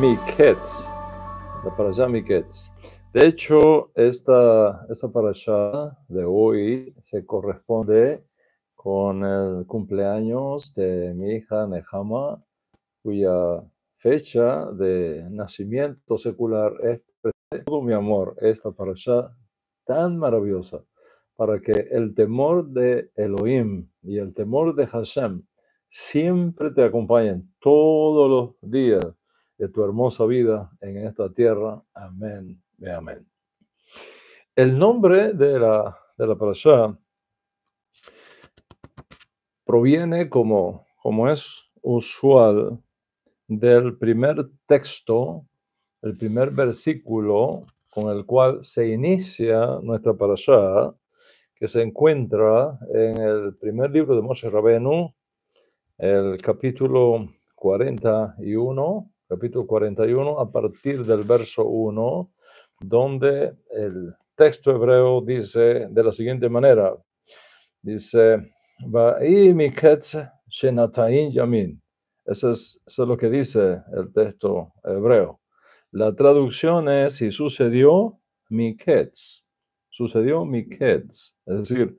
Miketz. La parasha Miketz. De hecho, esta, esta parasha de hoy se corresponde con el cumpleaños de mi hija Nehama, cuya fecha de nacimiento secular es todo oh, mi amor, esta parasha tan maravillosa, para que el temor de Elohim y el temor de Hashem siempre te acompañen todos los días de tu hermosa vida en esta tierra. Amén amén. El nombre de la, de parasha proviene, como, como es usual, del primer texto, el primer versículo con el cual se inicia nuestra parasha, que se encuentra en el primer libro de Moshe Rabenu, el capítulo 41, capítulo 41, a partir del verso 1, donde el texto hebreo dice de la siguiente manera, dice, yamin. Eso es, eso es lo que dice el texto hebreo. La traducción es, y sucedió miketz, sucedió miketz, es decir,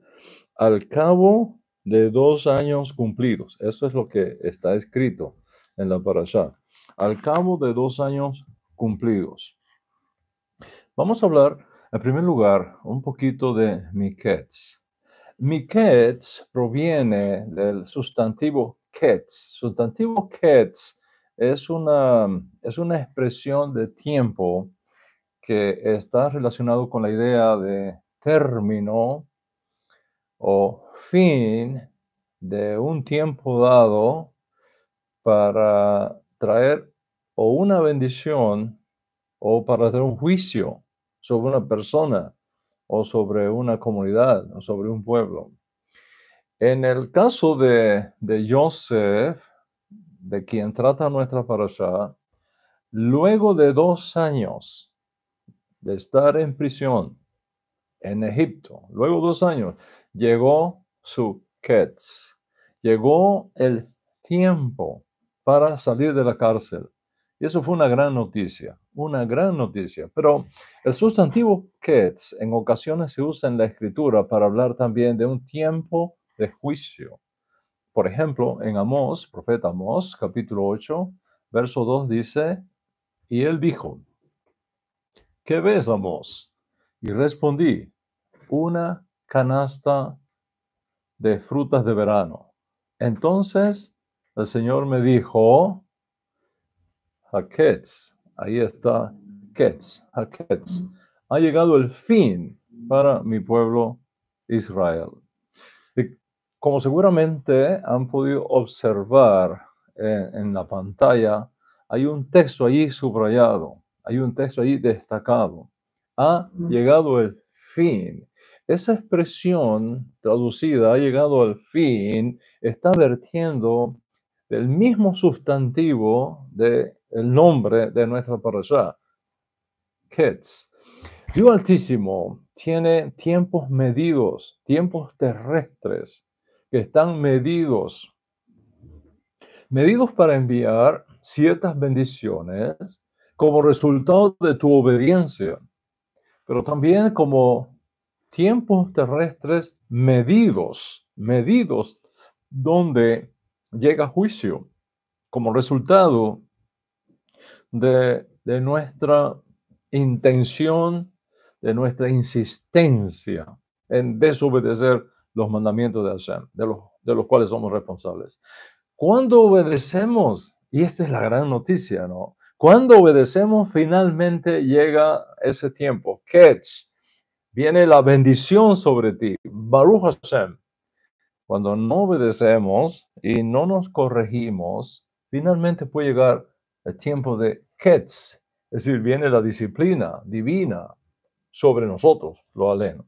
al cabo de dos años cumplidos. Eso es lo que está escrito en la parashah al cabo de dos años cumplidos. Vamos a hablar, en primer lugar, un poquito de miquets. Miquets proviene del sustantivo kets. Sustantivo kets es una, es una expresión de tiempo que está relacionado con la idea de término o fin de un tiempo dado para traer o una bendición o para hacer un juicio sobre una persona o sobre una comunidad o sobre un pueblo. En el caso de, Joseph, de quien trata nuestra parasha, luego de dos años de estar en prisión en Egipto, luego de dos años, llegó su quetz, llegó el tiempo para salir de la cárcel. Y eso fue una gran noticia, una gran noticia. Pero el sustantivo ketz en ocasiones se usa en la escritura para hablar también de un tiempo de juicio. Por ejemplo, en Amós, profeta Amós, capítulo 8, verso 2 dice, y él dijo, ¿qué ves, Amós? Y respondí, una canasta de frutas de verano. Entonces el Señor me dijo, Haketz. Ahí está Ha llegado el fin para mi pueblo Israel. como seguramente han podido observar eh, en, la pantalla, hay un texto ahí subrayado, hay un texto allí destacado. Ha llegado el fin. Esa expresión traducida ha llegado al fin, está vertiendo del mismo sustantivo de el nombre de nuestra parroquia Ketz. Dios Altísimo tiene tiempos medidos, tiempos terrestres que están medidos. Medidos para enviar ciertas bendiciones como resultado de tu obediencia, pero también como tiempos terrestres medidos, medidos, donde llega juicio como resultado de, nuestra intención, de nuestra insistencia en desobedecer los mandamientos de Hashem, de los, de los cuales somos responsables. Cuando obedecemos, y esta es la gran noticia, ¿no? Cuando obedecemos, finalmente llega ese tiempo. Ketz, viene la bendición sobre ti. Baruch Hashem. Cuando no obedecemos y no nos corregimos, finalmente puede llegar el tiempo de Ketz, es decir, viene la disciplina divina sobre nosotros, lo aleno.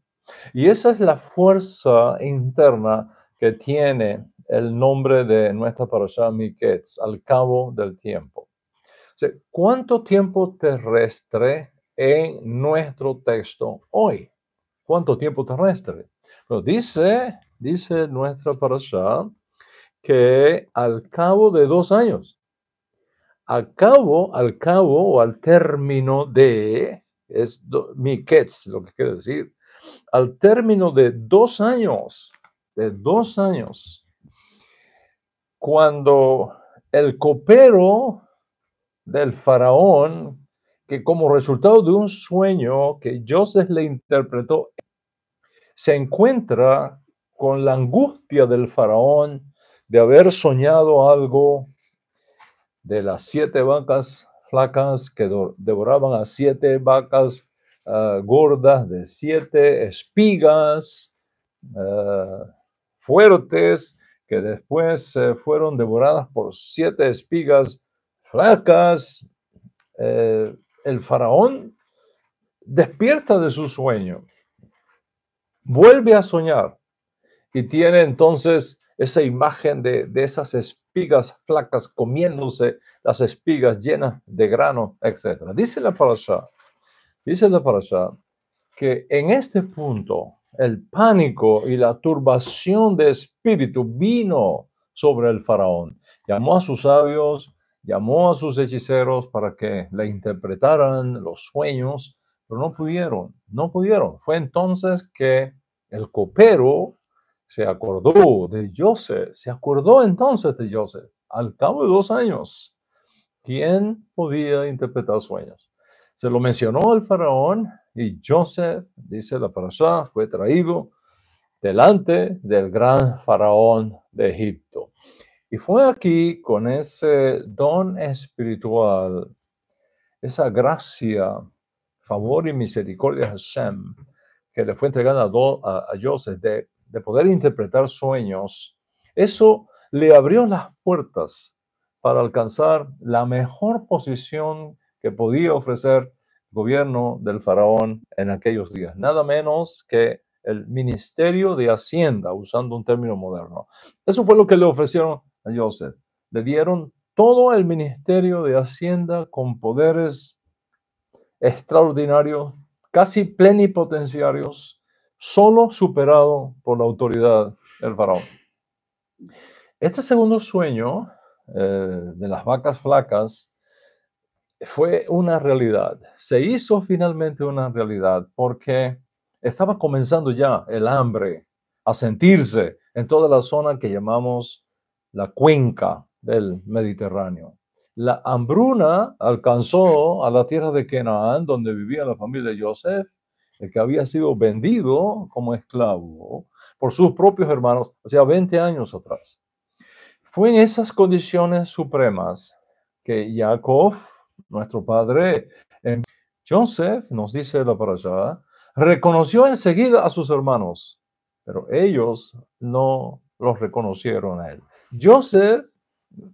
Y esa es la fuerza interna que tiene el nombre de nuestra parasha Miketz, al cabo del tiempo. O ¿Cuánto tiempo terrestre en nuestro texto hoy? ¿Cuánto tiempo terrestre? lo dice, dice nuestra parasha que al cabo de dos años, al cabo, al cabo o al término de, es mi lo que quiere decir, al término de dos años, de dos años, cuando el copero del faraón, que como resultado de un sueño que Joseph le interpretó, se encuentra con la angustia del faraón de haber soñado algo de las siete vacas flacas que devoraban a siete vacas ah, gordas, de siete espigas ah, fuertes, que después fueron devoradas por siete espigas flacas. Eh, el faraón despierta de su sueño, vuelve a soñar y tiene entonces esa imagen de, de esas espigas espigas flacas comiéndose las espigas llenas de grano, etc. Dice la parasha, dice la parasha, que en este punto el pánico y la turbación de espíritu vino sobre el faraón. Llamó a sus sabios, llamó a sus hechiceros para que le interpretaran los sueños, pero no pudieron, no pudieron. Fue entonces que el copero se acordó de Joseph, se acordó entonces de Joseph, al cabo de dos años, ¿quién podía interpretar sueños? Se lo mencionó al faraón y Joseph, dice la parasha, fue traído delante del gran faraón de Egipto. Y fue aquí con ese don espiritual, esa gracia, favor y misericordia de Hashem que le fue entregada a, a Joseph de de poder interpretar sueños, eso le abrió las puertas para alcanzar la mejor posición que podía ofrecer el gobierno del faraón en aquellos días, nada menos que el Ministerio de Hacienda, usando un término moderno. Eso fue lo que le ofrecieron a Joseph. Le dieron todo el Ministerio de Hacienda con poderes extraordinarios, casi plenipotenciarios, solo superado por la autoridad del faraón. Este segundo sueño eh, de las vacas flacas fue una realidad. Se hizo finalmente una realidad porque estaba comenzando ya el hambre a sentirse en toda la zona que llamamos la cuenca del Mediterráneo. La hambruna alcanzó a la tierra de Canaán, donde vivía la familia de Joseph, el que había sido vendido como esclavo por sus propios hermanos, hacía 20 años atrás. Fue en esas condiciones supremas que Jacob, nuestro padre, en Joseph, nos dice la Parábola, reconoció enseguida a sus hermanos, pero ellos no los reconocieron a él. Joseph,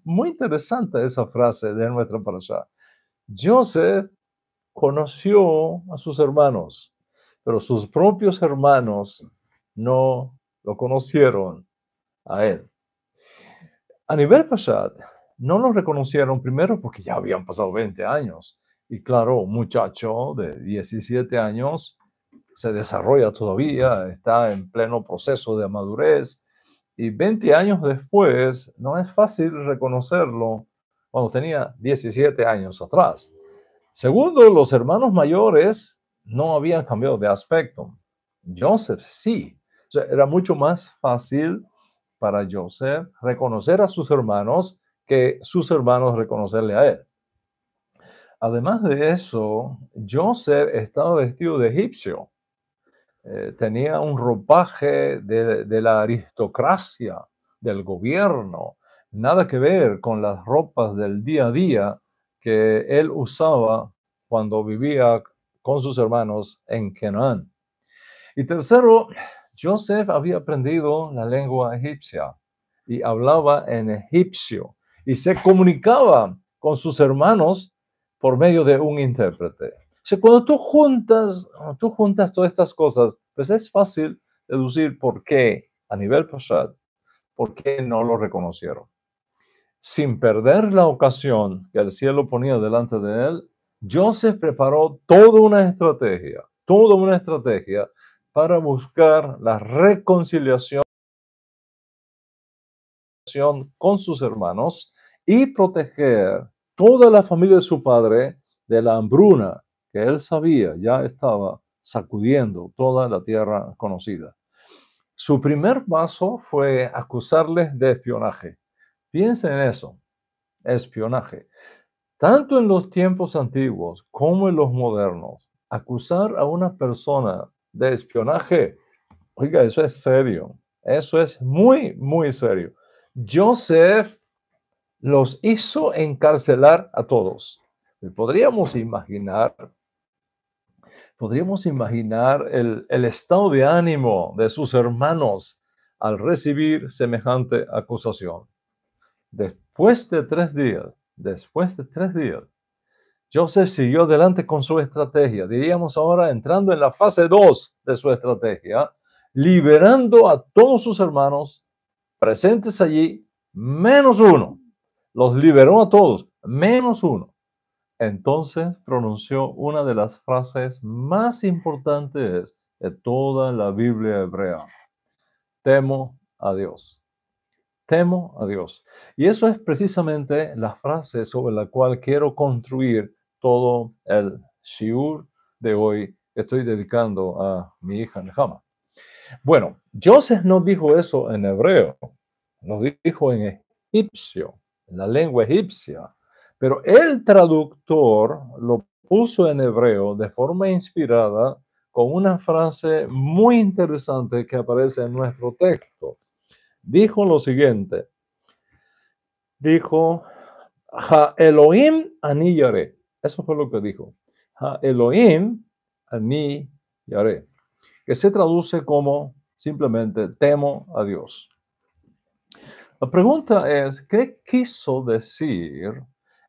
muy interesante esa frase de nuestra para Joseph conoció a sus hermanos, pero sus propios hermanos no lo conocieron a él. A nivel Pashat, no lo reconocieron primero porque ya habían pasado 20 años. Y claro, muchacho de 17 años se desarrolla todavía, está en pleno proceso de madurez. Y 20 años después, no es fácil reconocerlo cuando tenía 17 años atrás. Segundo, los hermanos mayores no habían cambiado de aspecto. Joseph sí. era mucho más fácil para Joseph reconocer a sus hermanos que sus hermanos reconocerle a él. Además de eso, Joseph estaba vestido de egipcio. Eh, tenía un ropaje de, de la aristocracia, del gobierno, nada que ver con las ropas del día a día que él usaba cuando vivía con sus hermanos en Canaán. Y tercero, Joseph había aprendido la lengua egipcia y hablaba en egipcio y se comunicaba con sus hermanos por medio de un intérprete. O sea, cuando tú juntas, tú juntas todas estas cosas, pues es fácil deducir por qué a nivel pasado por qué no lo reconocieron. Sin perder la ocasión que el cielo ponía delante de él, Joseph preparó toda una estrategia, toda una estrategia para buscar la reconciliación con sus hermanos y proteger toda la familia de su padre de la hambruna que él sabía ya estaba sacudiendo toda la tierra conocida. Su primer paso fue acusarles de espionaje. Piensen en eso, espionaje tanto en los tiempos antiguos como en los modernos, acusar a una persona de espionaje, oiga, eso es serio, eso es muy, muy serio. Joseph los hizo encarcelar a todos. Podríamos imaginar, podríamos imaginar el, el estado de ánimo de sus hermanos al recibir semejante acusación. Después de tres días, Después de tres días, Joseph siguió adelante con su estrategia. Diríamos ahora entrando en la fase 2 de su estrategia, liberando a todos sus hermanos presentes allí, menos uno. Los liberó a todos, menos uno. Entonces pronunció una de las frases más importantes de toda la Biblia hebrea. Temo a Dios. Temo a Dios. Y eso es precisamente la frase sobre la cual quiero construir todo el shiur de hoy. Estoy dedicando a mi hija Nehama. Bueno, Joseph no dijo eso en hebreo, Lo dijo en egipcio, en la lengua egipcia, pero el traductor lo puso en hebreo de forma inspirada con una frase muy interesante que aparece en nuestro texto dijo lo siguiente. Dijo, ha Elohim ani Eso fue lo que dijo. Ha Elohim ani Que se traduce como simplemente temo a Dios. La pregunta es, ¿qué quiso decir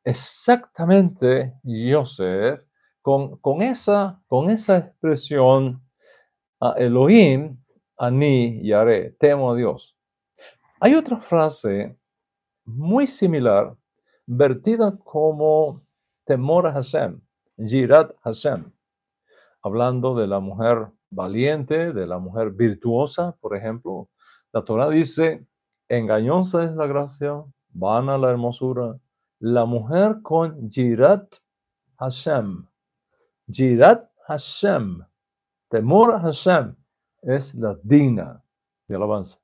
exactamente Joseph con, con, esa, con esa expresión a Elohim, Ani, temo a Dios? Hay otra frase muy similar, vertida como temor a Hashem, Jirat Hashem, hablando de la mujer valiente, de la mujer virtuosa, por ejemplo. La Torah dice, engañosa es la gracia, vana la hermosura. La mujer con Jirat Hashem, Jirat Hashem, temor a Hashem, es la digna de alabanza.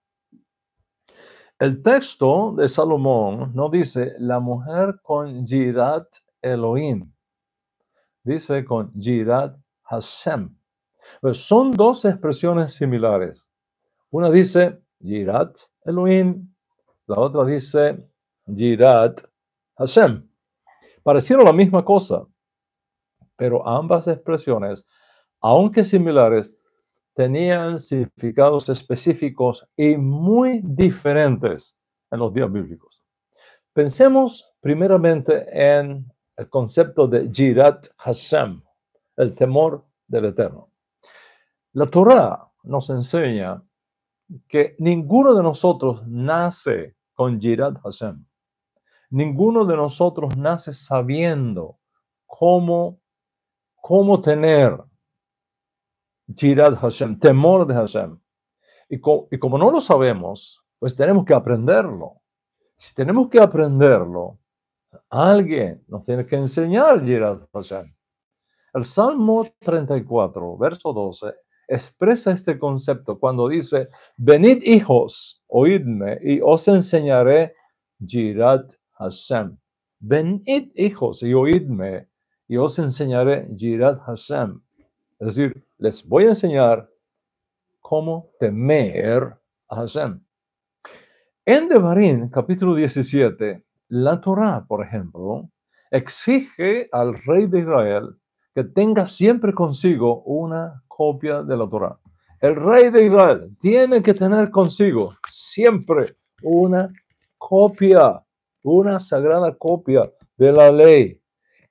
El texto de Salomón no dice la mujer con Girat Elohim, dice con Girat Hashem. son dos expresiones similares. Una dice Girat Elohim, la otra dice Girat Hashem. Parecieron la misma cosa, pero ambas expresiones, aunque similares, tenían significados específicos y muy diferentes en los días bíblicos. Pensemos primeramente en el concepto de Jirat Hashem, el temor del Eterno. La Torah nos enseña que ninguno de nosotros nace con Jirat Hashem. Ninguno de nosotros nace sabiendo cómo, cómo tener Jirad Hashem, temor de Hashem. Y, como no lo sabemos, pues tenemos que aprenderlo. Si tenemos que aprenderlo, alguien nos tiene que enseñar Jirad Hashem. El Salmo 34, verso 12, expresa este concepto cuando dice, venid hijos, oídme y os enseñaré Jirat Hashem. Venid hijos y oídme y os enseñaré Jirat Hashem. Es decir, les voy a enseñar cómo temer a Hashem. En Devarim, capítulo 17, la Torah, por ejemplo, exige al rey de Israel que tenga siempre consigo una copia de la Torah. El rey de Israel tiene que tener consigo siempre una copia, una sagrada copia de la ley.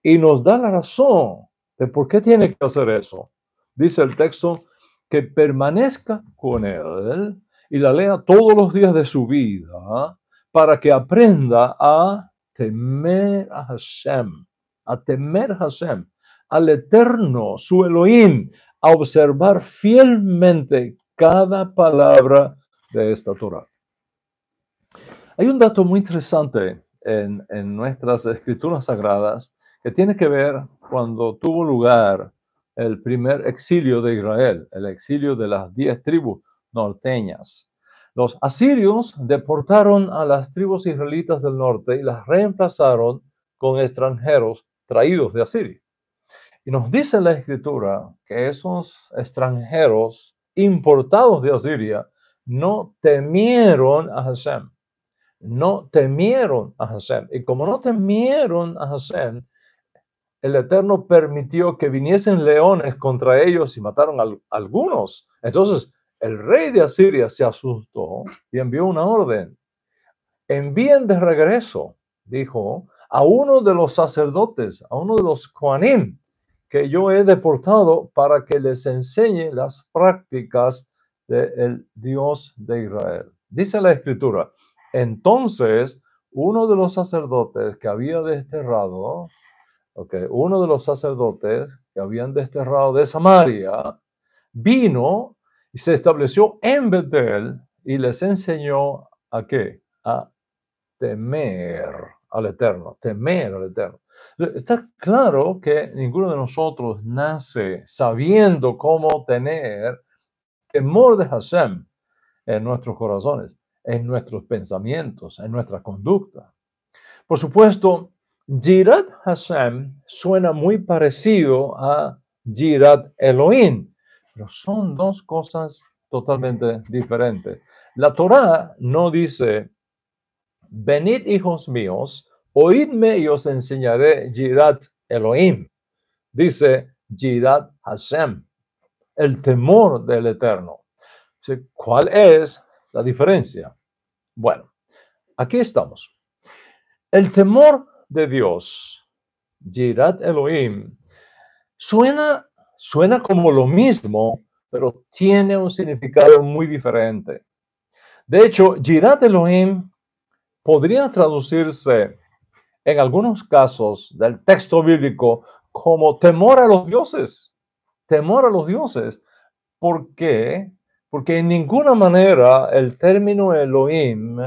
Y nos da la razón de por qué tiene que hacer eso dice el texto, que permanezca con Él y la lea todos los días de su vida para que aprenda a temer a Hashem, a temer a Hashem, al Eterno, su Elohim, a observar fielmente cada palabra de esta Torah. Hay un dato muy interesante en, en nuestras escrituras sagradas que tiene que ver cuando tuvo lugar el primer exilio de Israel, el exilio de las diez tribus norteñas. Los asirios deportaron a las tribus israelitas del norte y las reemplazaron con extranjeros traídos de Asiria. Y nos dice la escritura que esos extranjeros importados de Asiria no temieron a Hashem. No temieron a Hashem. Y como no temieron a Hashem, el Eterno permitió que viniesen leones contra ellos y mataron a algunos. Entonces, el rey de Asiria se asustó y envió una orden. Envíen de regreso, dijo, a uno de los sacerdotes, a uno de los Juanín, que yo he deportado para que les enseñe las prácticas del Dios de Israel. Dice la escritura. Entonces, uno de los sacerdotes que había desterrado uno de los sacerdotes que habían desterrado de Samaria vino y se estableció en Betel y les enseñó a qué? A temer al Eterno, temer al Eterno. Está claro que ninguno de nosotros nace sabiendo cómo tener temor de Hashem en nuestros corazones, en nuestros pensamientos, en nuestra conducta. Por supuesto, Girat Hashem suena muy parecido a Girat Elohim, pero son dos cosas totalmente diferentes. La Torá no dice, venid hijos míos, oídme y os enseñaré Girat Elohim. Dice Girat Hashem, el temor del Eterno. ¿Cuál es la diferencia? Bueno, aquí estamos. El temor de Dios, Yirat Elohim, suena, suena como lo mismo, pero tiene un significado muy diferente. De hecho, Yirat Elohim podría traducirse en algunos casos del texto bíblico como temor a los dioses, temor a los dioses. ¿Por Porque en ninguna manera el término Elohim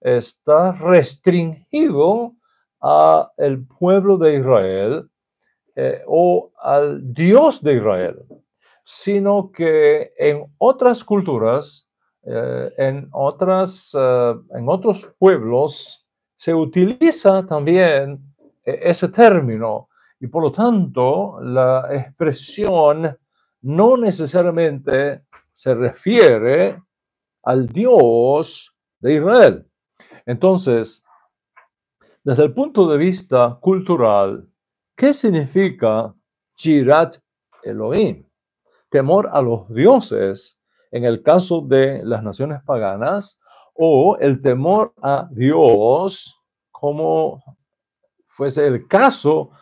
está restringido a el pueblo de Israel eh, o al Dios de Israel, sino que en otras culturas, eh, en, otras, eh, en otros pueblos, se utiliza también ese término y por lo tanto la expresión no necesariamente se refiere al Dios de Israel. Entonces, desde el punto de vista cultural, ¿qué significa Shirat Elohim? Temor a los dioses en el caso de las naciones paganas o el temor a Dios como fuese el caso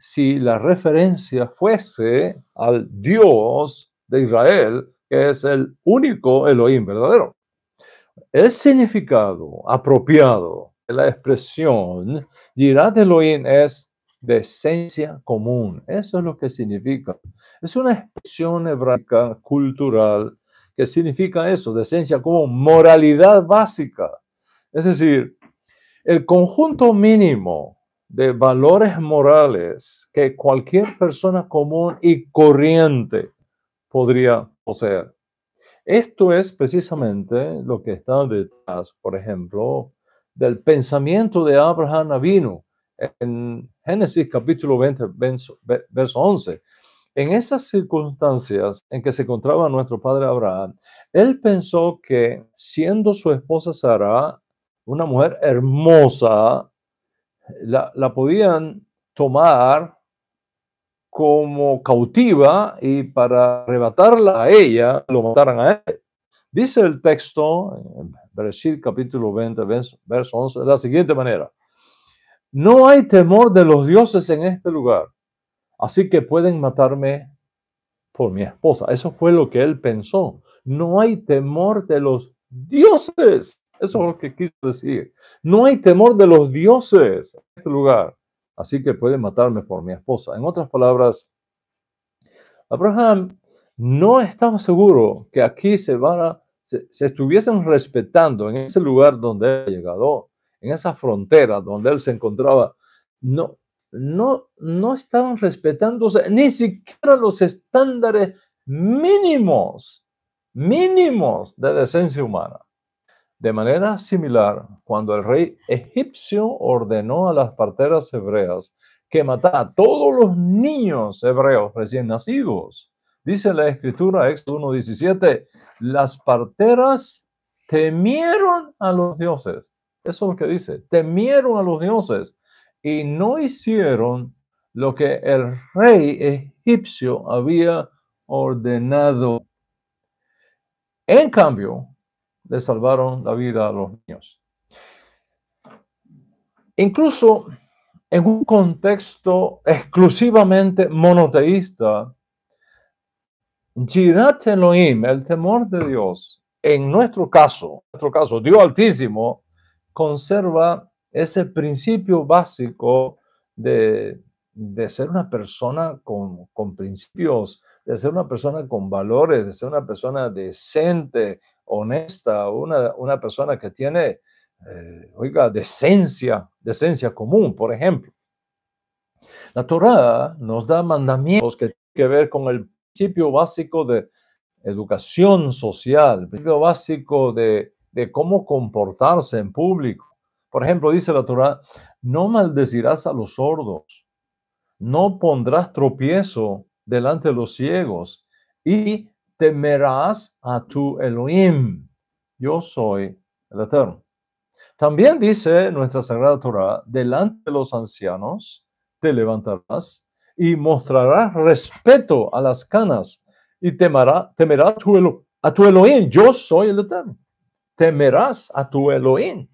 si la referencia fuese al Dios de Israel, que es el único Elohim verdadero. El significado apropiado la expresión Yirat es de esencia común. Eso es lo que significa. Es una expresión hebraica cultural que significa eso, de esencia común, moralidad básica. Es decir, el conjunto mínimo de valores morales que cualquier persona común y corriente podría poseer. Esto es precisamente lo que está detrás, por ejemplo, del pensamiento de Abraham Avino en Génesis capítulo 20, verso, 11. En esas circunstancias en que se encontraba nuestro padre Abraham, él pensó que siendo su esposa Sara una mujer hermosa, la, la podían tomar como cautiva y para arrebatarla a ella, lo mataran a él. Dice el texto, en Bereshit capítulo 20, verso 11, de la siguiente manera. No hay temor de los dioses en este lugar, así que pueden matarme por mi esposa. Eso fue lo que él pensó. No hay temor de los dioses. Eso es lo que quiso decir. No hay temor de los dioses en este lugar, así que pueden matarme por mi esposa. En otras palabras, Abraham no estaba seguro que aquí se se, estuviesen respetando en ese lugar donde él llegado, en esa frontera donde él se encontraba. No, no, no estaban respetándose ni siquiera los estándares mínimos, mínimos de decencia humana. De manera similar, cuando el rey egipcio ordenó a las parteras hebreas que matara a todos los niños hebreos recién nacidos, Dice la escritura, Éxodo 1.17, las parteras temieron a los dioses. Eso es lo que dice, temieron a los dioses y no hicieron lo que el rey egipcio había ordenado. En cambio, le salvaron la vida a los niños. Incluso en un contexto exclusivamente monoteísta, Girat Elohim, el temor de Dios, en nuestro caso, nuestro caso, Dios Altísimo, conserva ese principio básico de, ser una persona con, con, principios, de ser una persona con valores, de ser una persona decente, honesta, una, una persona que tiene, eh, oiga, decencia, decencia común, por ejemplo. La Torah nos da mandamientos que tienen que ver con el principio básico de educación social, principio básico de, cómo comportarse en público. Por ejemplo, dice la Torah, no maldecirás a los sordos, no pondrás tropiezo delante de los ciegos y temerás a tu Elohim. Yo soy el Eterno. También dice nuestra Sagrada Torah, delante de los ancianos te levantarás y mostrarás respeto a las canas y temerás temerá a, tu Elohim. Yo soy el Eterno. Temerás a tu Elohim.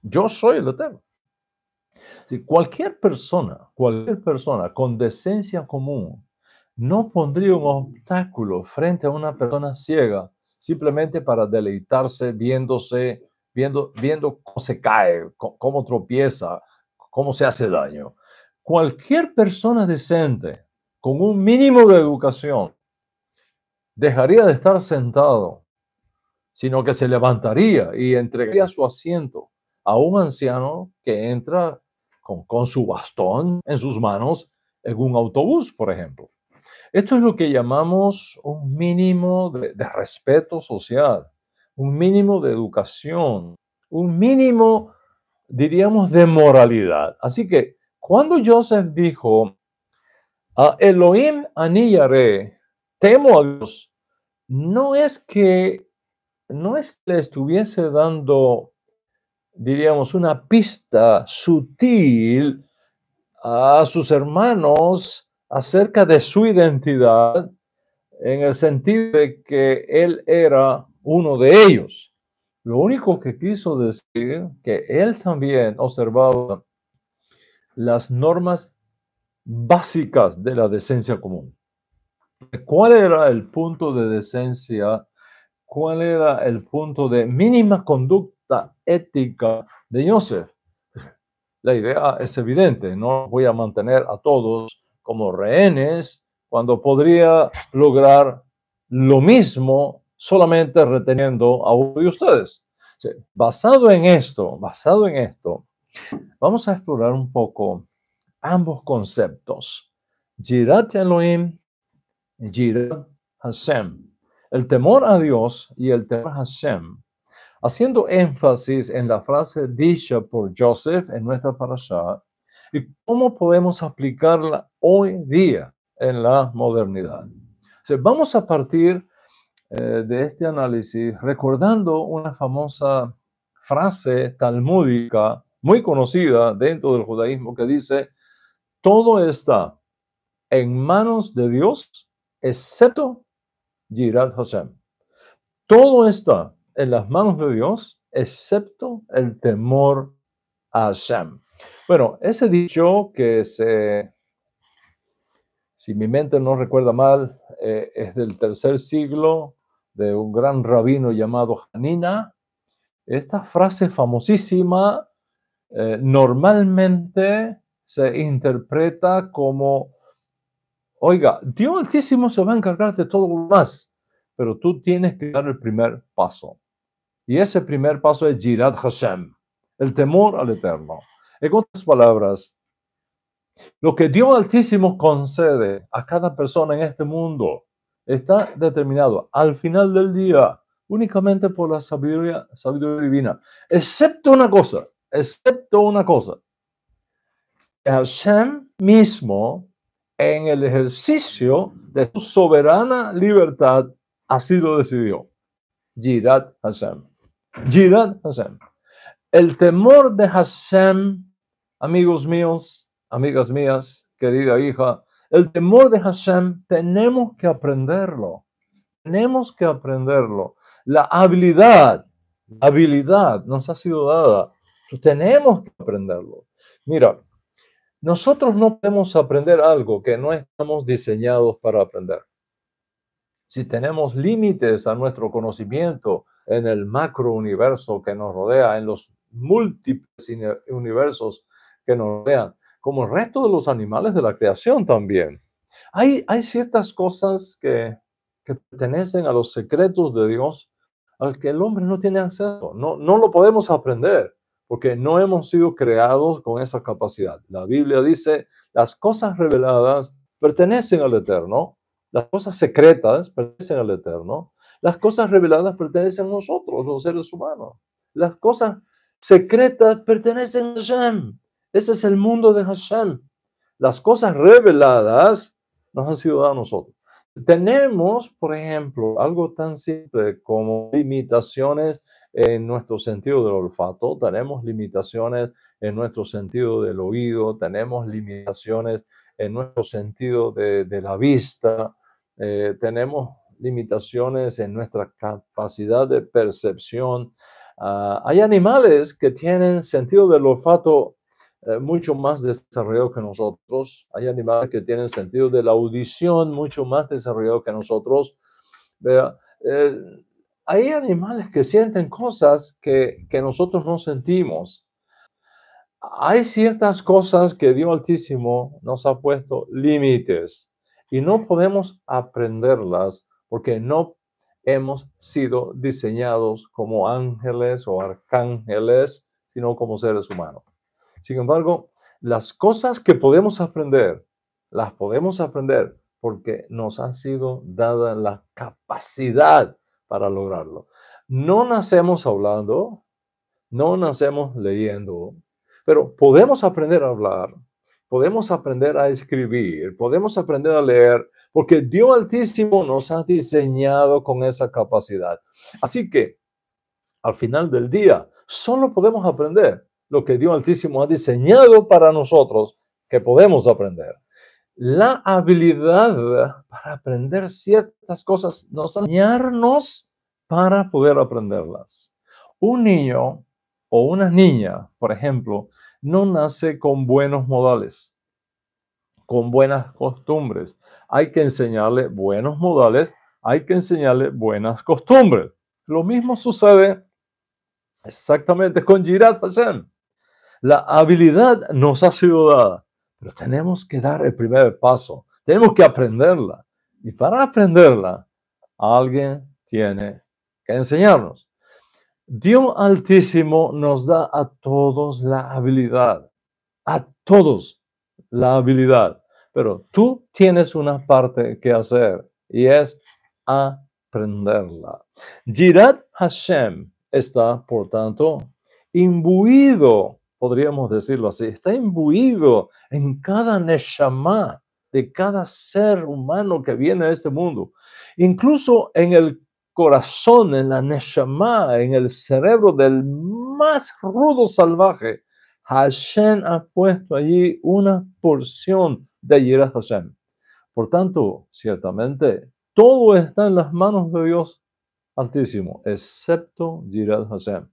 Yo soy el Eterno. Si cualquier persona, cualquier persona con decencia común no pondría un obstáculo frente a una persona ciega simplemente para deleitarse viéndose, viendo, viendo cómo se cae, cómo tropieza, cómo se hace daño cualquier persona decente con un mínimo de educación dejaría de estar sentado, sino que se levantaría y entregaría su asiento a un anciano que entra con, su bastón en sus manos en un autobús, por ejemplo. Esto es lo que llamamos un mínimo de, de, respeto social, un mínimo de educación, un mínimo, diríamos, de moralidad. Así que cuando Joseph dijo, a Elohim anillaré, temo a Dios, no es que no es que le estuviese dando, diríamos, una pista sutil a sus hermanos acerca de su identidad, en el sentido de que él era uno de ellos. Lo único que quiso decir que él también observaba las normas básicas de la decencia común. ¿Cuál era el punto de decencia? ¿Cuál era el punto de mínima conducta ética de Joseph? La idea es evidente, no voy a mantener a todos como rehenes cuando podría lograr lo mismo solamente reteniendo a uno de ustedes. Basado en esto, basado en esto, Vamos a explorar un poco ambos conceptos. Yirat Elohim, Yirat Hashem. El temor a Dios y el temor a Hashem. Haciendo énfasis en la frase dicha por Joseph en nuestra parasha y cómo podemos aplicarla hoy día en la modernidad. vamos a partir eh, de este análisis recordando una famosa frase talmúdica muy conocida dentro del judaísmo que dice, todo está en manos de Dios, excepto Yirat Hashem. Todo está en las manos de Dios, excepto el temor a Hashem. Bueno, ese dicho que se, si mi mente no recuerda mal, eh, es del tercer siglo de un gran rabino llamado Hanina. Esta frase famosísima eh, normalmente se interpreta como, oiga, Dios Altísimo se va a encargar de todo lo más, pero tú tienes que dar el primer paso. Y ese primer paso es Jirat Hashem, el temor al Eterno. En otras palabras, lo que Dios Altísimo concede a cada persona en este mundo está determinado al final del día únicamente por la sabiduría, sabiduría divina, excepto una cosa, excepto una cosa. Hashem mismo, en el ejercicio de su soberana libertad, así lo decidió. Girat Hashem. Girat Hashem. El temor de Hashem, amigos míos, amigas mías, querida hija, el temor de Hashem tenemos que aprenderlo. Tenemos que aprenderlo. La habilidad, habilidad nos ha sido dada tenemos que aprenderlo. Mira, nosotros no podemos aprender algo que no estamos diseñados para aprender. Si tenemos límites a nuestro conocimiento en el macro universo que nos rodea, en los múltiples universos que nos rodean, como el resto de los animales de la creación también. Hay, hay ciertas cosas que, que pertenecen a los secretos de Dios al que el hombre no tiene acceso, no, no lo podemos aprender porque no hemos sido creados con esa capacidad. La Biblia dice, las cosas reveladas pertenecen al Eterno, las cosas secretas pertenecen al Eterno, las cosas reveladas pertenecen a nosotros, los seres humanos. Las cosas secretas pertenecen a Hashem. Ese es el mundo de Hashem. Las cosas reveladas nos han sido dadas a nosotros. Tenemos, por ejemplo, algo tan simple como limitaciones en nuestro sentido del olfato, tenemos limitaciones en nuestro sentido del oído, tenemos limitaciones en nuestro sentido de, la vista, eh, tenemos limitaciones en nuestra capacidad de percepción. Ah, hay animales que tienen sentido del olfato eh, mucho más desarrollado que nosotros. Hay animales que tienen sentido de la audición mucho más desarrollado que nosotros. Eh, hay animales que sienten cosas que, nosotros no sentimos. Hay ciertas cosas que Dios Altísimo nos ha puesto límites y no podemos aprenderlas porque no hemos sido diseñados como ángeles o arcángeles, sino como seres humanos. Sin embargo, las cosas que podemos aprender, las podemos aprender porque nos ha sido dada la capacidad para lograrlo. No nacemos hablando, no nacemos leyendo, pero podemos aprender a hablar, podemos aprender a escribir, podemos aprender a leer, porque Dios Altísimo nos ha diseñado con esa capacidad. Así que, al final del día, solo podemos aprender lo que Dios Altísimo ha diseñado para nosotros que podemos aprender la habilidad para aprender ciertas cosas, no enseñarnos para poder aprenderlas. Un niño o una niña, por ejemplo, no nace con buenos modales, con buenas costumbres. Hay que enseñarle buenos modales, hay que enseñarle buenas costumbres. Lo mismo sucede exactamente con Jirat Hashem. La habilidad nos ha sido dada, pero tenemos que dar el primer paso, tenemos que aprenderla. Y para aprenderla, alguien tiene que enseñarnos. Dios Altísimo nos da a todos la habilidad, a todos la habilidad, pero tú tienes una parte que hacer y es aprenderla. Yirat Hashem está, por tanto, imbuido podríamos decirlo así, está imbuido en cada neshama de cada ser humano que viene a este mundo. Incluso en el corazón, en la neshama, en el cerebro del más rudo salvaje, Hashem ha puesto allí una porción de Yirat Hashem. Por tanto, ciertamente, todo está en las manos de Dios Altísimo, excepto Yirat Hashem.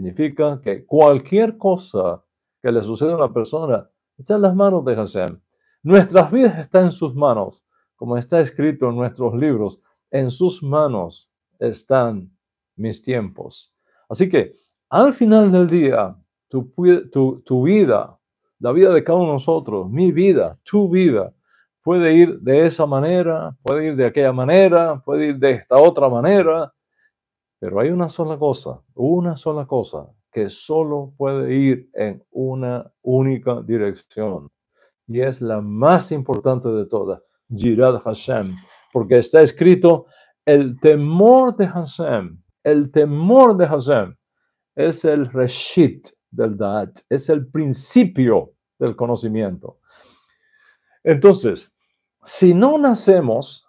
Significa que cualquier cosa que le suceda a una persona está en las manos de Hashem. Nuestras vidas están en sus manos, como está escrito en nuestros libros. En sus manos están mis tiempos. Así que al final del día, tu, tu vida, la vida de cada uno de nosotros, mi vida, tu vida, puede ir de esa manera, puede ir de aquella manera, puede ir de esta otra manera, pero hay una sola cosa, una sola cosa que solo puede ir en una única dirección. Y es la más importante de todas, Jirad Hashem. Porque está escrito, el temor de Hashem, el temor de Hashem es el reshit del Da'at, es el principio del conocimiento. Entonces, si no nacemos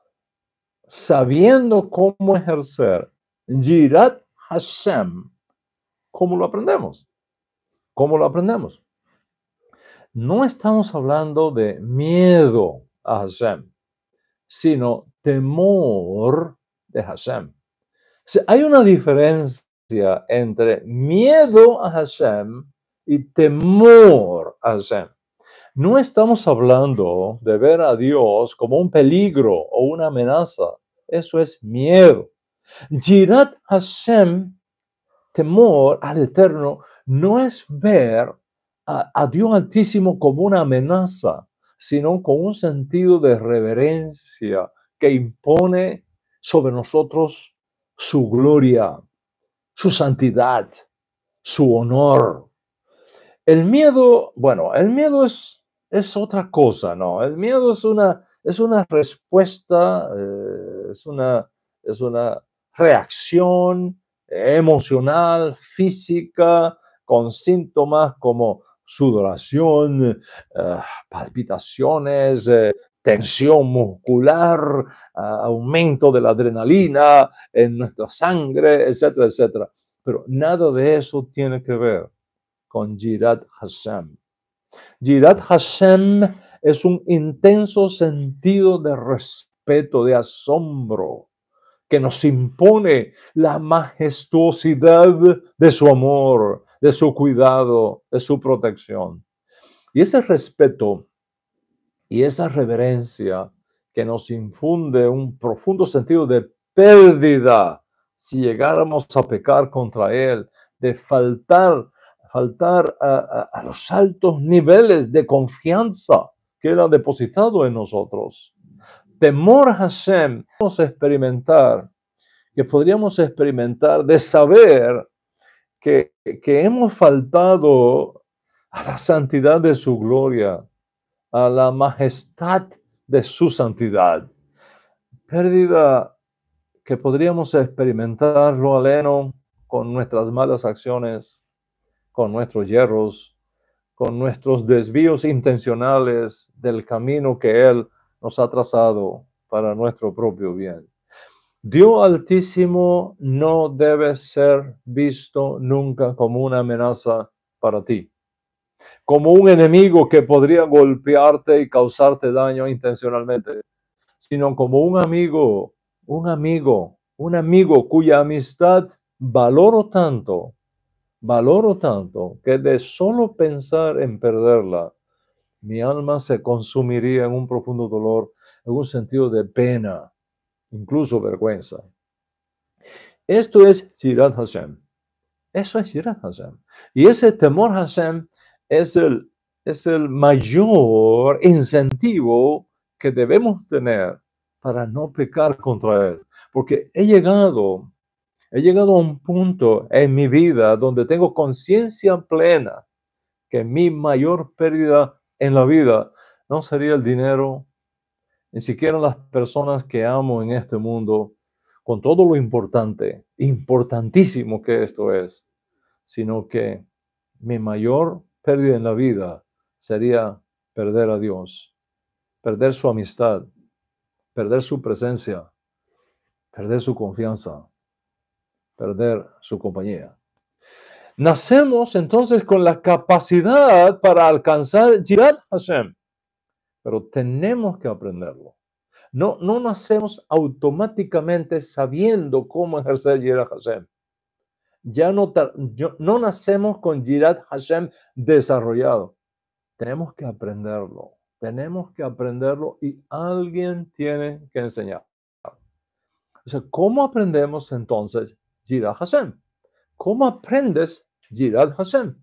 sabiendo cómo ejercer Yirat Hashem. ¿Cómo lo aprendemos? ¿Cómo lo aprendemos? No estamos hablando de miedo a Hashem, sino temor de Hashem. hay una diferencia entre miedo a Hashem y temor a Hashem. No estamos hablando de ver a Dios como un peligro o una amenaza. Eso es miedo. Yirat Hashem, temor al Eterno, no es ver a, Dios Altísimo como una amenaza, sino con un sentido de reverencia que impone sobre nosotros su gloria, su santidad, su honor. El miedo, bueno, el miedo es, es otra cosa, ¿no? El miedo es una, es una respuesta, eh, es, una, es una reacción eh, emocional, física, con síntomas como sudoración, eh, palpitaciones, eh, tensión muscular, aumento de la adrenalina en nuestra sangre, etcétera, etcétera. Pero nada de eso tiene que ver con Jirat Hashem. Jirat Hashem es un intenso sentido de respeto, de asombro que nos impone la majestuosidad de su amor, de su cuidado, de su protección. Y ese respeto y esa reverencia que nos infunde un profundo sentido de pérdida si llegáramos a pecar contra Él, de faltar, faltar a, a los altos niveles de confianza que Él ha depositado en nosotros temor a Hashem, experimentar, que podríamos experimentar de saber que, hemos faltado a la santidad de su gloria, a la majestad de su santidad. Pérdida que podríamos experimentar, lo aleno, con nuestras malas acciones, con nuestros hierros, con nuestros desvíos intencionales del camino que Él nos ha trazado para nuestro propio bien. Dios altísimo no debe ser visto nunca como una amenaza para ti, como un enemigo que podría golpearte y causarte daño intencionalmente, sino como un amigo, un amigo, un amigo cuya amistad valoro tanto, valoro tanto que de solo pensar en perderla, mi alma se consumiría en un profundo dolor, en un sentido de pena, incluso vergüenza. Esto es Shirat Hashem. Eso es Shirat Hashem. Y ese temor Hashem es el, es el mayor incentivo que debemos tener para no pecar contra Él. Porque he llegado, he llegado a un punto en mi vida donde tengo conciencia plena que mi mayor pérdida en la vida no sería el dinero, ni siquiera las personas que amo en este mundo, con todo lo importante, importantísimo que esto es, sino que mi mayor pérdida en la vida sería perder a Dios, perder su amistad, perder su presencia, perder su confianza, perder su compañía. Nacemos entonces con la capacidad para alcanzar Yirat Hashem, pero tenemos que aprenderlo. No, no nacemos automáticamente sabiendo cómo ejercer Yirat Hashem. Ya no, no nacemos con Yirat Hashem desarrollado. Tenemos que aprenderlo. Tenemos que aprenderlo y alguien tiene que enseñar. O sea, ¿cómo aprendemos entonces Yirat Hashem? ¿Cómo aprendes Yirad Hashem?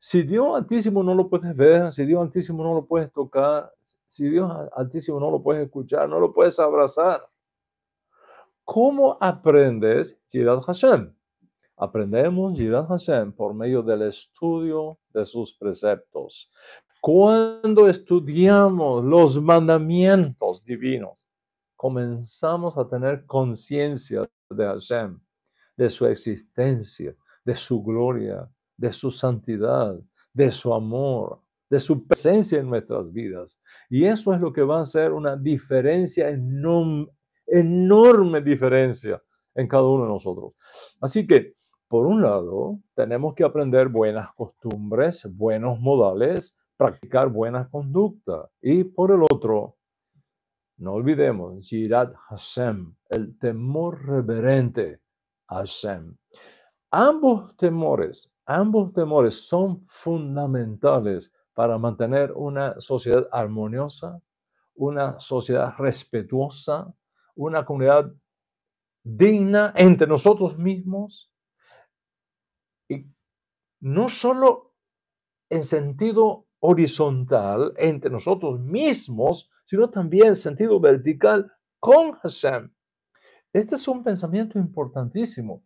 Si Dios Altísimo no lo puedes ver, si Dios Altísimo no lo puedes tocar, si Dios Altísimo no lo puedes escuchar, no lo puedes abrazar, ¿cómo aprendes Yirad Hashem? Aprendemos Yirad Hashem por medio del estudio de sus preceptos. Cuando estudiamos los mandamientos divinos, comenzamos a tener conciencia de Hashem de su existencia, de su gloria, de su santidad, de su amor, de su presencia en nuestras vidas. Y eso es lo que va a hacer una diferencia, enorme, enorme diferencia en cada uno de nosotros. Así que, por un lado, tenemos que aprender buenas costumbres, buenos modales, practicar buena conducta. Y por el otro, no olvidemos, Hashem, el temor reverente Hashem. Ambos temores, ambos temores son fundamentales para mantener una sociedad armoniosa, una sociedad respetuosa, una comunidad digna entre nosotros mismos. Y no solo en sentido horizontal entre nosotros mismos, sino también en sentido vertical con Hashem. Este es un pensamiento importantísimo.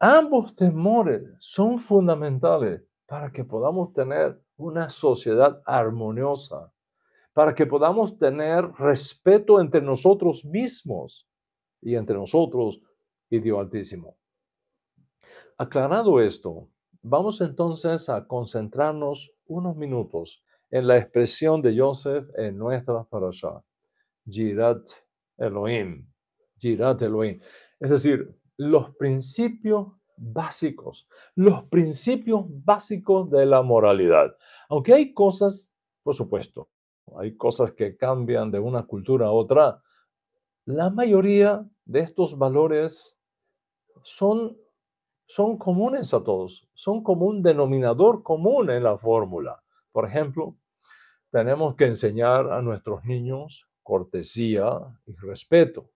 Ambos temores son fundamentales para que podamos tener una sociedad armoniosa, para que podamos tener respeto entre nosotros mismos y entre nosotros y Dios Altísimo. Aclarado esto, vamos entonces a concentrarnos unos minutos en la expresión de Joseph en nuestra parasha, Girat Elohim. Es decir, los principios básicos, los principios básicos de la moralidad. Aunque hay cosas, por supuesto, hay cosas que cambian de una cultura a otra, la mayoría de estos valores son, son comunes a todos, son como un denominador común en la fórmula. Por ejemplo, tenemos que enseñar a nuestros niños cortesía y respeto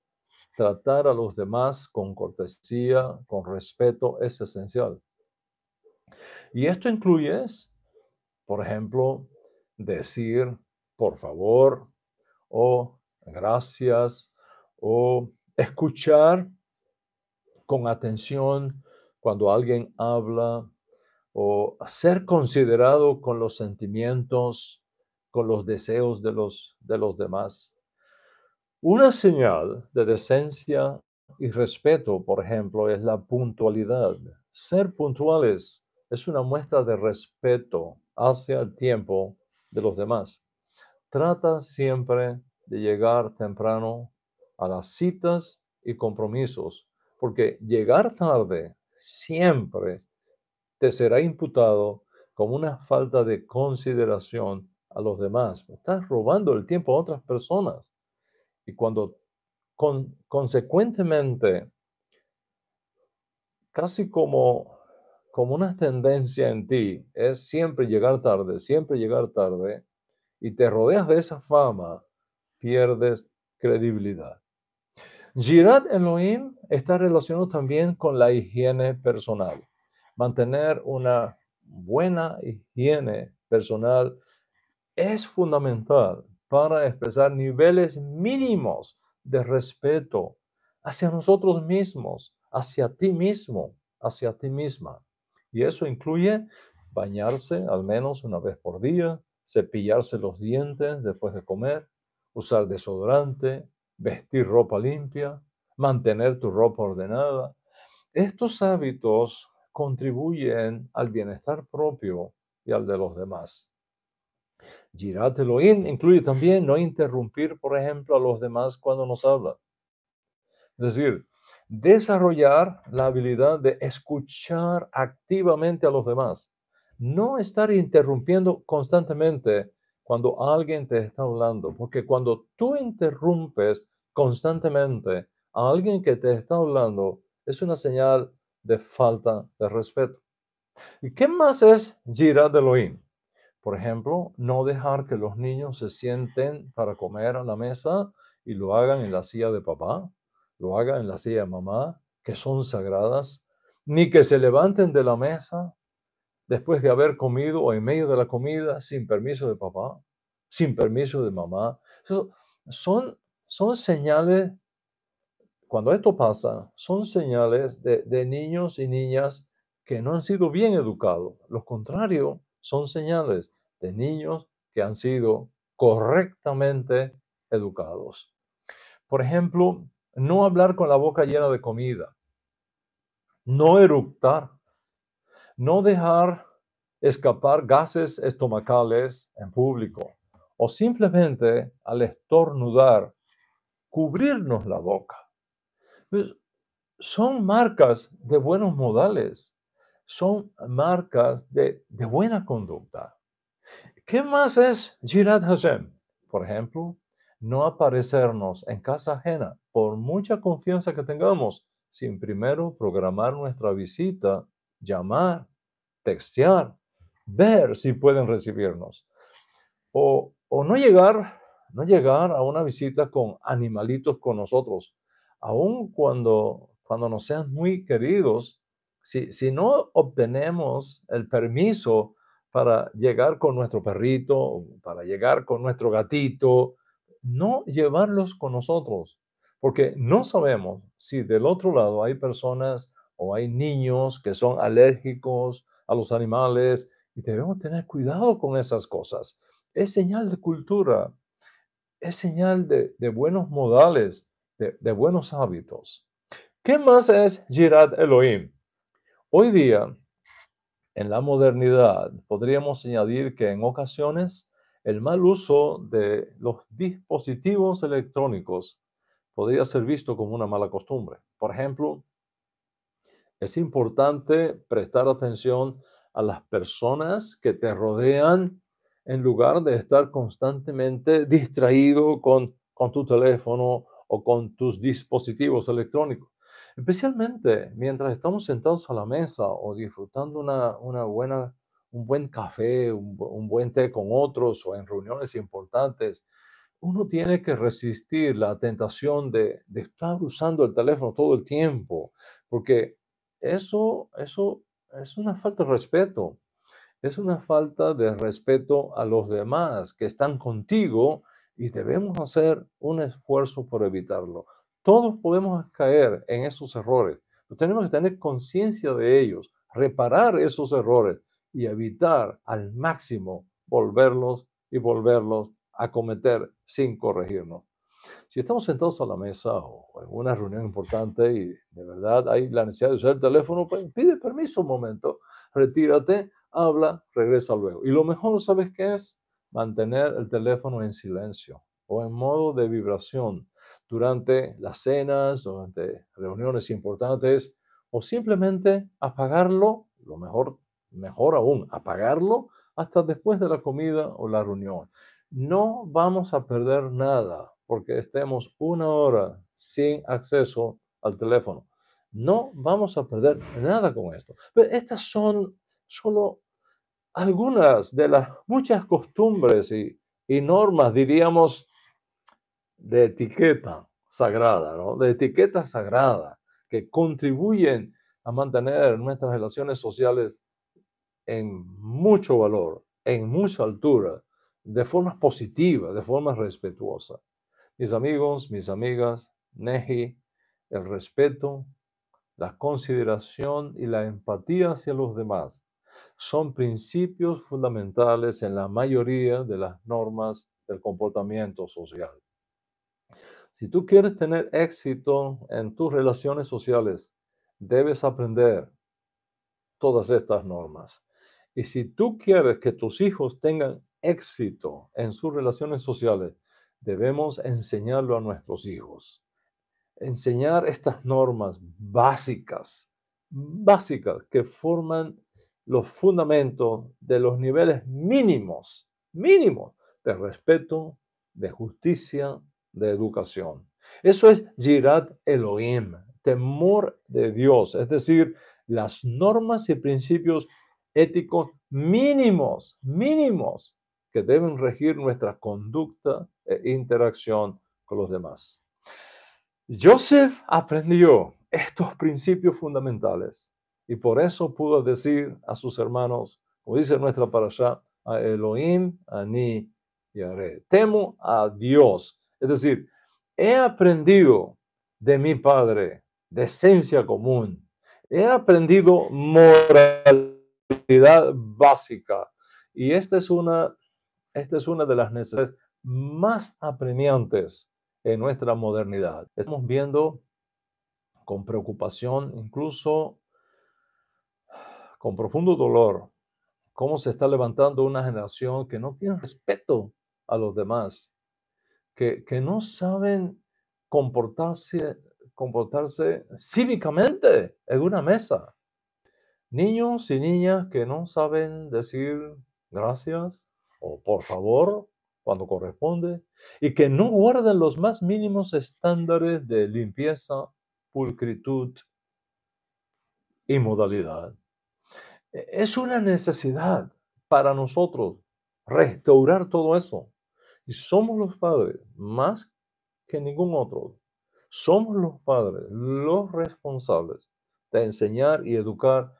tratar a los demás con cortesía, con respeto, es esencial. Y esto incluye, por ejemplo, decir por favor o gracias o escuchar con atención cuando alguien habla o ser considerado con los sentimientos, con los deseos de los, de los demás. Una señal de decencia y respeto, por ejemplo, es la puntualidad. Ser puntuales es una muestra de respeto hacia el tiempo de los demás. Trata siempre de llegar temprano a las citas y compromisos, porque llegar tarde siempre te será imputado como una falta de consideración a los demás. Estás robando el tiempo a otras personas. Y cuando consecuentemente, casi como, como una tendencia en ti, es siempre llegar tarde, siempre llegar tarde, y te rodeas de esa fama, pierdes credibilidad. Girat Elohim está relacionado también con la higiene personal. Mantener una buena higiene personal es fundamental para expresar niveles mínimos de respeto hacia nosotros mismos, hacia ti mismo, hacia ti misma. Y eso incluye bañarse al menos una vez por día, cepillarse los dientes después de comer, usar desodorante, vestir ropa limpia, mantener tu ropa ordenada. Estos hábitos contribuyen al bienestar propio y al de los demás. Girat Elohim incluye también no interrumpir, por ejemplo, a los demás cuando nos hablan. Es decir, desarrollar la habilidad de escuchar activamente a los demás. No estar interrumpiendo constantemente cuando alguien te está hablando, porque cuando tú interrumpes constantemente a alguien que te está hablando, es una señal de falta de respeto. ¿Y qué más es Girat Elohim? Por ejemplo, no dejar que los niños se sienten para comer a la mesa y lo hagan en la silla de papá, lo hagan en la silla de mamá, que son sagradas, ni que se levanten de la mesa después de haber comido o en medio de la comida sin permiso de papá, sin permiso de mamá. Son, son señales, cuando esto pasa, son señales de, de niños y niñas que no han sido bien educados. Lo contrario, son señales de niños que han sido correctamente educados. Por ejemplo, no hablar con la boca llena de comida, no eructar, no dejar escapar gases estomacales en público o simplemente al estornudar, cubrirnos la boca. Pues, son marcas de buenos modales, son marcas de buena conducta. ¿Qué más es Jirat Hashem? Por ejemplo, no aparecernos en casa ajena, por mucha confianza que tengamos, sin primero programar nuestra visita, llamar, textear, ver si pueden recibirnos. O, no llegar, no llegar a una visita con animalitos con nosotros, aun cuando, cuando nos sean muy queridos, si, si no obtenemos el permiso para llegar con nuestro perrito, para llegar con nuestro gatito, no llevarlos con nosotros, porque no sabemos si del otro lado hay personas o hay niños que son alérgicos a los animales y debemos tener cuidado con esas cosas. Es señal de cultura, es señal de, buenos modales, de, de buenos hábitos. ¿Qué más es Girat Elohim? Hoy día en la modernidad, podríamos añadir que en ocasiones el mal uso de los dispositivos electrónicos podría ser visto como una mala costumbre. Por ejemplo, es importante prestar atención a las personas que te rodean en lugar de estar constantemente distraído con, con tu teléfono o con tus dispositivos electrónicos. Especialmente mientras estamos sentados a la mesa o disfrutando una, buena, un buen café, un, buen té con otros o en reuniones importantes, uno tiene que resistir la tentación de, de, estar usando el teléfono todo el tiempo, porque eso, eso es una falta de respeto. Es una falta de respeto a los demás que están contigo y debemos hacer un esfuerzo por evitarlo. Todos podemos caer en esos errores, pero tenemos que tener conciencia de ellos, reparar esos errores y evitar al máximo volverlos y volverlos a cometer sin corregirnos. Si estamos sentados a la mesa o en una reunión importante y de verdad hay la necesidad de usar el teléfono, pues pide permiso un momento, retírate, habla, regresa luego. Y lo mejor, ¿sabes qué es? Mantener el teléfono en silencio o en modo de vibración durante las cenas, durante reuniones importantes, o simplemente apagarlo, lo mejor, mejor aún, apagarlo hasta después de la comida o la reunión. No vamos a perder nada porque estemos una hora sin acceso al teléfono. No vamos a perder nada con esto. Pero estas son solo algunas de las muchas costumbres y normas, diríamos, de etiqueta sagrada, ¿no? De etiqueta sagrada que contribuyen a mantener nuestras relaciones sociales en mucho valor, en mucha altura, de forma positiva, de forma respetuosa. Mis amigos, mis amigas, Neji, el respeto, la consideración y la empatía hacia los demás son principios fundamentales en la mayoría de las normas del comportamiento social. Si tú quieres tener éxito en tus relaciones sociales, debes aprender todas estas normas. Y si tú quieres que tus hijos tengan éxito en sus relaciones sociales, debemos enseñarlo a nuestros hijos. Enseñar estas normas básicas, básicas que forman los fundamentos de los niveles mínimos, mínimos de respeto, de justicia, de educación. Eso es Yirat Elohim, temor de Dios, es decir, las normas y principios éticos mínimos, mínimos, que deben regir nuestra conducta e interacción con los demás. Joseph aprendió estos principios fundamentales y por eso pudo decir a sus hermanos, o dice nuestra parasha, a Elohim, a Ni y a Temo a Dios es decir, he aprendido de mi padre de esencia común, he aprendido moralidad básica y esta es una, esta es una de las necesidades más apremiantes en nuestra modernidad. Estamos viendo con preocupación, incluso con profundo dolor, cómo se está levantando una generación que no tiene respeto a los demás, que, no saben comportarse, comportarse cívicamente en una mesa. Niños y niñas que no saben decir gracias o por favor cuando corresponde y que no guardan los más mínimos estándares de limpieza, pulcritud y modalidad. E, es una necesidad para nosotros restaurar todo eso. Y somos los padres, más que ningún otro. Somos los padres, los responsables de enseñar y educar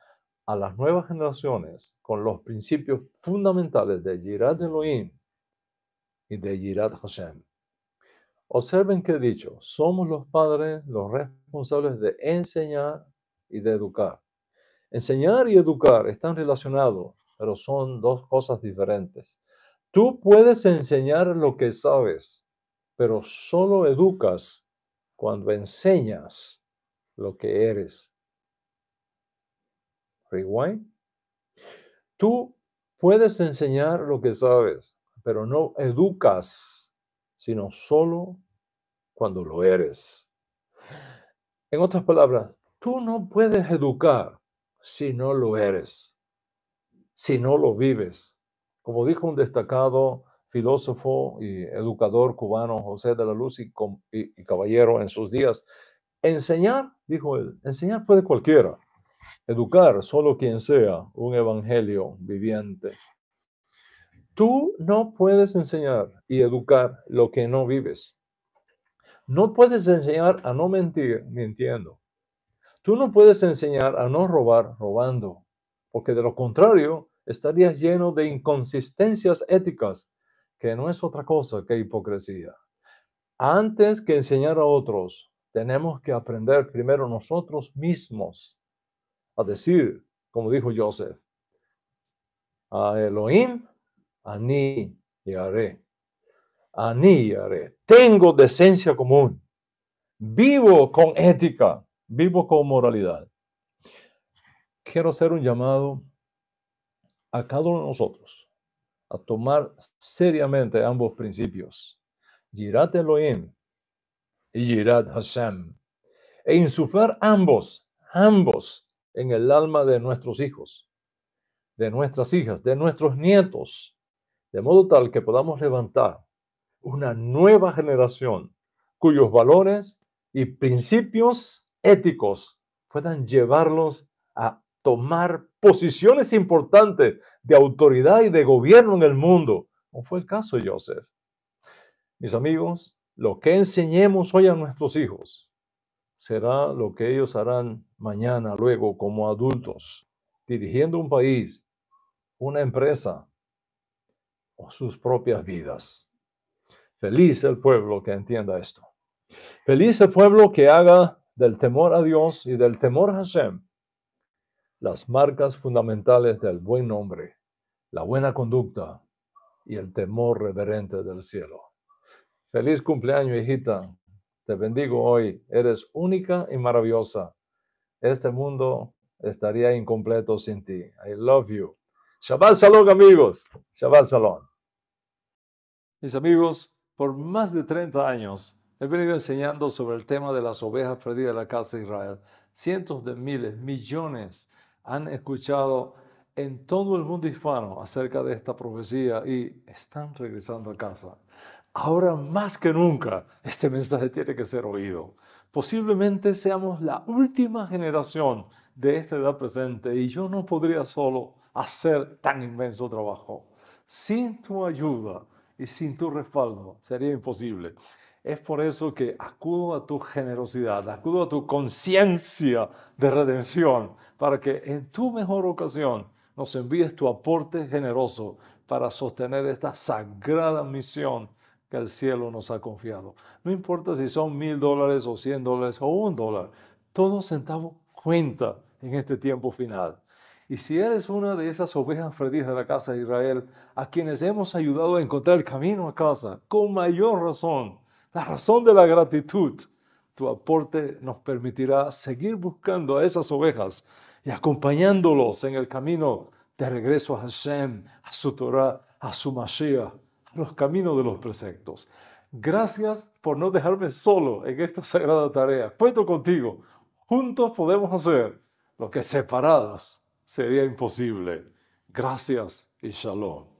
a las nuevas generaciones con los principios fundamentales de Yirat Elohim y de Yirat Hashem. Observen que he dicho, somos los padres los responsables de enseñar y de educar. Enseñar y educar están relacionados, pero son dos cosas diferentes. Tú puedes enseñar lo que sabes, pero solo educas cuando enseñas lo que eres. Rewind. Tú puedes enseñar lo que sabes, pero no educas, sino solo cuando lo eres. En otras palabras, tú no puedes educar si no lo eres, si no lo vives, como dijo un destacado filósofo y educador cubano, José de la Luz y, Caballero, en sus días, enseñar, dijo él, enseñar puede cualquiera, educar solo quien sea un evangelio viviente. Tú no puedes enseñar y educar lo que no vives. No puedes enseñar a no mentir mintiendo. Tú no puedes enseñar a no robar robando, porque de lo contrario estarías lleno de inconsistencias éticas, que no es otra cosa que hipocresía. Antes que enseñar a otros, tenemos que aprender primero nosotros mismos a decir, como dijo Joseph, a Elohim, ani y A Ani y haré. Tengo decencia común. Vivo con ética. Vivo con moralidad. Quiero hacer un llamado a cada uno de nosotros a tomar seriamente ambos principios, Yirat Elohim y Yirat Hashem, e insuflar ambos, ambos, en el alma de nuestros hijos, de nuestras hijas, de nuestros nietos, de modo tal que podamos levantar una nueva generación cuyos valores y principios éticos puedan llevarlos a tomar posiciones importantes de autoridad y de gobierno en el mundo. Como fue el caso de Joseph. Mis amigos, lo que enseñemos hoy a nuestros hijos será lo que ellos harán mañana, luego, como adultos, dirigiendo un país, una empresa o sus propias vidas. Feliz el pueblo que entienda esto. Feliz el pueblo que haga del temor a Dios y del temor a Hashem las marcas fundamentales del buen nombre, la buena conducta y el temor reverente del cielo. Feliz cumpleaños, hijita. Te bendigo hoy. Eres única y maravillosa. Este mundo estaría incompleto sin ti. I love you. Shabbat Shalom, amigos. Shabbat Shalom. Mis amigos, por más de 30 años he venido enseñando sobre el tema de las ovejas perdidas de la casa de Israel. Cientos de miles, millones han escuchado en todo el mundo hispano acerca de esta profecía y están regresando a casa. Ahora más que nunca, este mensaje tiene que ser oído. Posiblemente seamos la última generación de esta edad presente y yo no podría solo hacer tan inmenso trabajo. Sin tu ayuda y sin tu respaldo sería imposible. Es por eso que acudo a tu generosidad, acudo a tu conciencia de redención, para que en tu mejor ocasión nos envíes tu aporte generoso para sostener esta sagrada misión que el cielo nos ha confiado. No importa si son mil dólares o cien dólares o un dólar, todo centavo cuenta en este tiempo final. Y si eres una de esas ovejas perdidas de la casa de Israel, a quienes hemos ayudado a encontrar el camino a casa, con mayor razón, la razón de la gratitud, tu aporte nos permitirá seguir buscando a esas ovejas y acompañándolos en el camino de regreso a Hashem, a su Torah, a su Mashiach, a los caminos de los preceptos. Gracias por no dejarme solo en esta sagrada tarea. Cuento contigo. Juntos podemos hacer lo que separados sería imposible. Gracias y shalom.